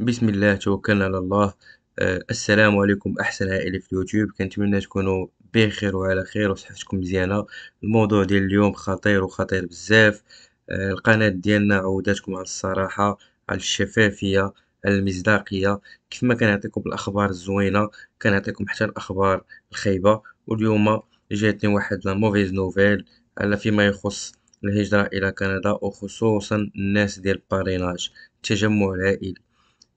بسم الله توكلنا على الله أه السلام عليكم احسن عائله في اليوتيوب كنتمنى تكونوا بخير وعلى خير وصحتكم مزيانه الموضوع ديال اليوم خطير وخطير بزاف أه القناه ديالنا عوداتكم على الصراحه على الشفافيه على المصداقيه كيف ما كنعطيكم الاخبار الزوينه كنعطيكم حتى الاخبار الخايبه واليوم جاتني واحد لا موفيز نوفيل على فيما يخص الهجره الى كندا وخصوصا الناس ديال الباريناج التجمع العائلي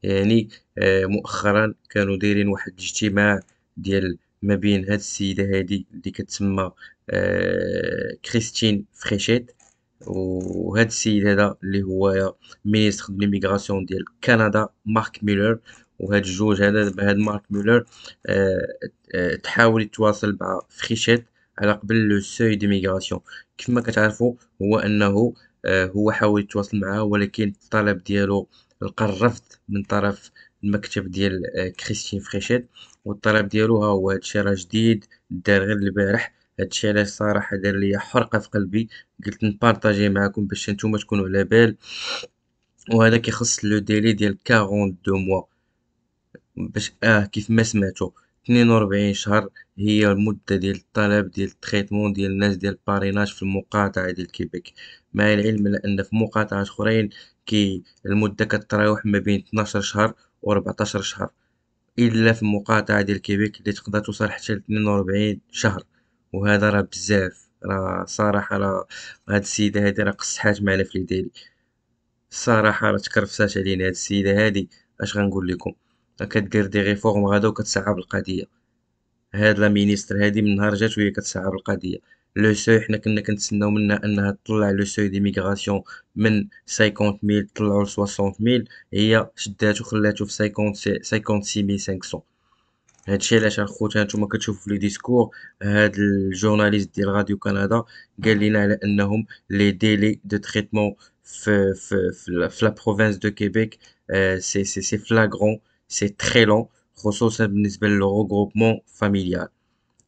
يعني آه، مؤخرا كانوا دايرين واحد الاجتماع ديال ما بين هاد السيده هادي اللي كتسمى كريستين آه، فريشيت وهاد السيد هذا اللي هو مينيستر دو ميغراسيون ديال كندا مارك ميلر وهاد الجوج هذا بهاد هاد مارك ميلر أه أه تحاول يتواصل مع فريشيت على قبل لو سوي دي ميغراسيون كما كتعرفوا هو انه آه، هو حاول يتواصل معها ولكن الطلب ديالو لقى الرفض من طرف المكتب ديال آه، كريستين فريشيت والطلب ديالو ها هو هادشي راه جديد دار غير البارح هادشي علاش صراحه دار ليا حرقه في قلبي قلت نبارطاجي معاكم باش نتوما تكونوا على بال وهذا كيخص لو ديلي ديال 42 موا باش اه كيف ما سمعتو 42 شهر هي المدة ديال الطلب ديال التريتمون ديال الناس ديال الباريناج في المقاطعة ديال كيبيك مع العلم على ان في مقاطعات اخرين كي المدة كتراوح ما بين تناشر شهر و 14 شهر إلا في المقاطعة ديال كيبيك اللي تقدر توصل حتى لتنين 42 شهر وهذا راه بزاف راه صراحة راه هاد السيدة هادي راه قصحات معنا في ديالي صراحة راه تكرفسات علينا هاد السيدة هادي اش غنقول لكم راه كدير دي ريفورم غادا كتصعب القضية هاد لا مينيستر هادي من نهار جات وهي كتصعب القضية Le seuil d'immigration est de 50 000, 60 000, et il y a 56 500. Je vais vous dire que le discours du journaliste de Radio-Canada a dit que les délais de traitement dans la province de Québec euh, sont flagrants, c'est très long, parce que ça a le regroupement familial.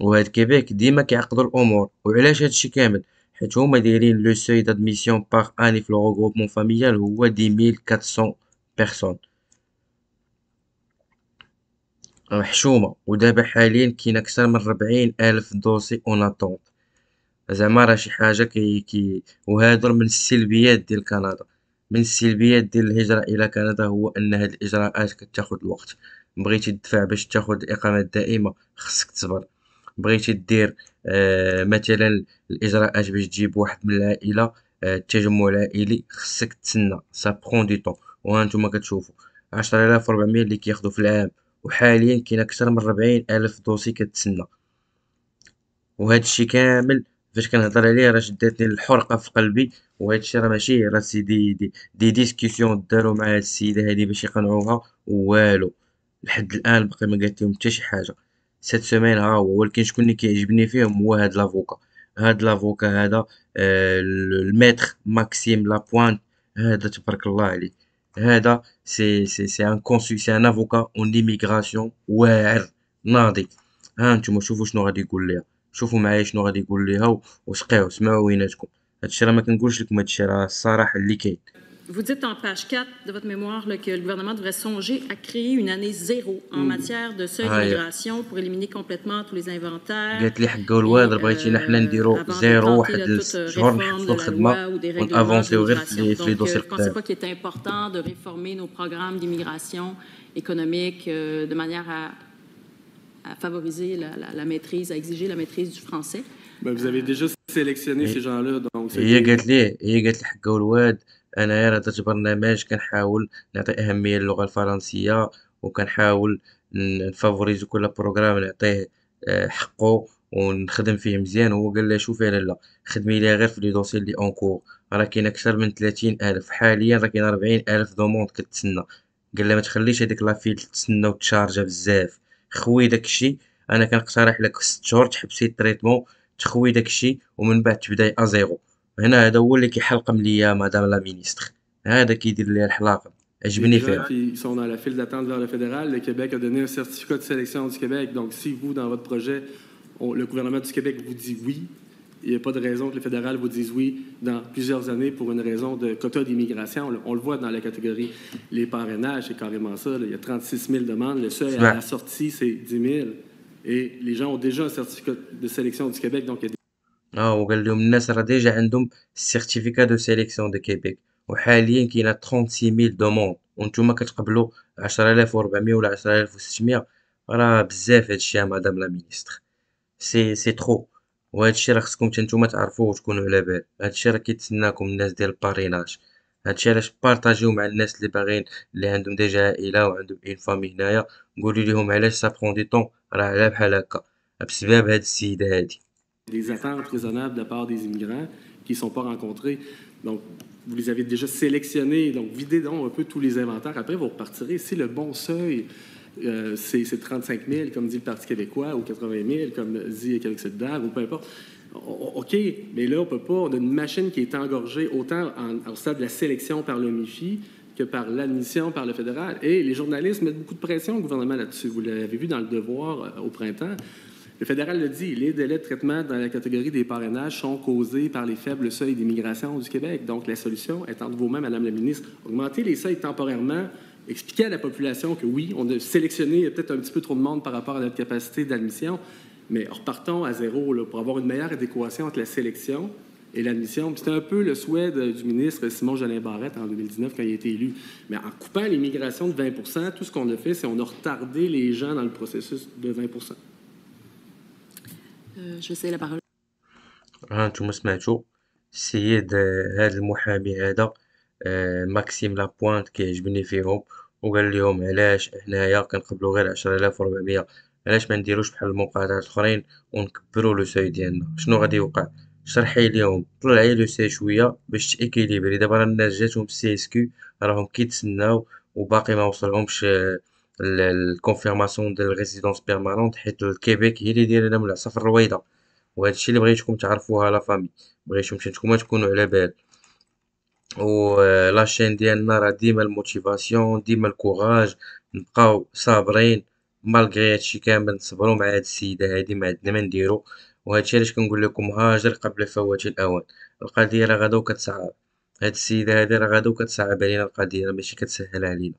وهاد كيبيك ديما كيعقدوا الامور وعلاش هادشي كامل حيت هما دايرين لو سوي دادميسيون باغ اني في لوغوغوبمون فاميليال هو دي ميل كاتسون بيرسون محشومه ودابا حاليا كاين اكثر من ربعين الف دوسي اون اتونت زعما راه شي حاجه كي كي وهذا من السلبيات ديال كندا من السلبيات ديال الهجره الى كندا هو ان هاد الاجراءات كتاخد الوقت بغيتي تدفع باش تاخد الاقامه الدائمه خصك تصبر بغيتي دير آه، مثلا الاجراءات باش تجيب واحد من العائله آه، التجمع العائلي خصك تسنى سا برون دي طون وهانتوما كتشوفوا 10400 اللي كياخذوا في العام وحاليا كاين اكثر من 40000 دوسي كتسنى وهذا الشيء كامل فاش كنهضر عليه راه شداتني الحرقه في قلبي وهذا الشيء راه ماشي راه سي دي دي, دي ديسكسيون داروا مع هاد السيده هذه باش يقنعوها والو لحد الان باقي ما قالت لهم حتى شي حاجه سيت سيمين ها هو ولكن شكون اللي كيعجبني فيهم هو هاد لافوكا هاد لافوكا هذا الميتر ماكسيم لابوانت هذا تبارك الله عليه هذا سي سي سي ان كونسي سي ان افوكا اون ليميغراسيون واعر ناضي ها نتوما شوفوا شنو غادي يقول ليها شوفوا معايا شنو غادي يقول ليها وسقيو سمعوا ويناتكم هادشي راه ما كنقولش لكم هادشي راه الصراحه اللي كاين Vous dites en page 4 de votre mémoire que le gouvernement devrait songer à créer une année zéro en mm. matière de seuil d'immigration pour éliminer complètement tous les inventaires. Euh, vous pense pas qu'il est important de réformer nos programmes d'immigration économique euh, de manière à, favoriser la, maîtrise, à exiger la maîtrise du français. Ben, vous avez déjà sélectionné ces gens-là, donc. il y a هي gens انايا راه درت برنامج كنحاول نعطي اهميه للغه الفرنسيه وكنحاول نفافوريز كل بروغرام نعطيه آه، حقه ونخدم فيه مزيان هو قال لي شوفي لا خدمي لي غير في لي دوسي لي اونكور راه كاين اكثر من 30 الف حاليا راه كاين 40 الف دوموند كتسنى قال لي ما تخليش هذيك لافيل تسنى وتشارجا بزاف خوي داكشي انا كنقترح لك 6 شهور تحبسي التريتمون تخوي داكشي ومن بعد تبداي ازيرو هنا هذا هو اللي كيحلقم ليا Ils sont dans la file d'attente vers le fédéral. Le Québec a donné un certificat de sélection du Québec. Donc, si vous, dans votre projet, le gouvernement du Québec vous dit oui, il n'y a pas de raison que le fédéral vous dise oui dans plusieurs années pour une raison de quota d'immigration. On, le voit dans la catégorie les parrainages, c'est carrément ça. Il y a 36 000 demandes. Le seuil à la sortie, c'est 10 000. Et les gens ont déjà un certificat de sélection du Québec, donc il اه وقال لهم الناس راه ديجا عندهم السيرتيفيكا دو سيليكسيون دو كيبيك وحاليا كاينه 36000 دوموند وانتم كتقبلوا 10400 ولا 10600 راه بزاف هادشي يا مدام لا مينيستر سي سي ترو وهادشي راه خصكم نتوما تعرفوه وتكونوا على بال هادشي راه كيتسناكم الناس ديال الباريناج هادشي علاش بارطاجيو مع الناس اللي باغيين اللي عندهم ديجا عائله وعندهم اون فامي هنايا قولوا لهم علاش سا برون دي طون راه على بحال هكا بسبب هاد السيده هادي des attentes raisonnables de la part des immigrants qui ne sont pas rencontrés. Donc, vous les avez déjà sélectionnés, donc videz donc un peu tous les inventaires. Après, vous repartirez. Si le bon seuil, euh, c'est 35 000, comme dit le Parti québécois, ou 80 000, comme dit Québec solidaire, ou peu importe, OK, mais là, on peut pas. On a une machine qui est engorgée autant en, stade de la sélection par le MIFI que par l'admission par le fédéral. Et les journalistes mettent beaucoup de pression au gouvernement là-dessus. Vous l'avez vu dans le devoir euh, au printemps. Le fédéral le dit, les délais de traitement dans la catégorie des parrainages sont causés par les faibles seuils d'immigration du Québec. Donc, la solution est entre vous-même, Madame la ministre. Augmenter les seuils temporairement, expliquer à la population que oui, on a sélectionné peut-être un petit peu trop de monde par rapport à notre capacité d'admission, mais repartons à zéro pour avoir une meilleure adéquation entre la sélection et l'admission. C'était un peu le souhait du ministre Simon Jolin Barrette en 2019 quand il a été élu. Mais en coupant l'immigration de 20 tout ce qu'on a fait, c'est qu'on a retardé les gens dans le processus de 20 ها نتوما سمعتو السيد هاد المحامي هذا ماكسيم لابوانت كيعجبني فيهم وقال لهم علاش حنايا كنقبلوا غير 10400 علاش ما نديروش بحال المقاطعات الاخرين ونكبروا لو سوي ديالنا شنو غادي يوقع شرحي ليهم طلعي لو سي شويه باش تاكيليبري دابا راه الناس جاتهم السي اس كيو راهم كيتسناو وباقي ما وصلهمش الكونفيرماسيون ديال الريزيدونس بيرمانونت حيت الكيبيك هي اللي دايره لهم العصا في الرويضه وهذا الشيء اللي بغيتكم تعرفوها لا فامي بغيتكم نتوما تكونوا على بال و آه، لاشين ديالنا راه ديما الموتيفاسيون ديما الكوراج نبقاو صابرين مالغري هادشي كامل نصبروا مع هاد السيده هادي ما عندنا ما نديرو وهادشي علاش كنقول لكم هاجر قبل فوات الاوان القضيه راه غدا وكتصعب هاد السيده هادي راه غدا وكتصعب علينا القضيه ماشي كتسهل علينا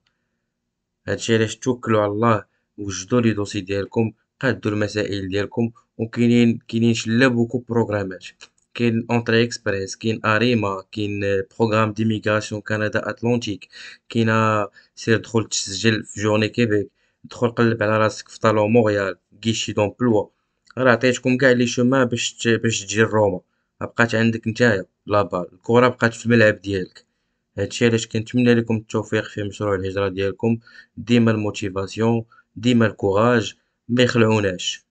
هادشي علاش توكلو على الله وجدو لي دوسي ديالكم قادو المسائل ديالكم وكاينين كاينين شلاب بوكو بروغرامات كاين اونتري اكسبريس كاين اريما كاين بروغرام ديميغاسيون كندا اتلانتيك كاين سير دخل تسجل في جورني كيبيك دخل قلب على راسك في طالون مونريال غيشي دومبلوا راه عطيتكم كاع لي شومان باش باش تجي روما بقات عندك نتايا لا بال الكره بقات في الملعب ديالك هادشي علاش كنتمنى لكم التوفيق في مشروع الهجرة ديالكم ديما الموتيفاسيون ديما الكوراج ما يخلعوناش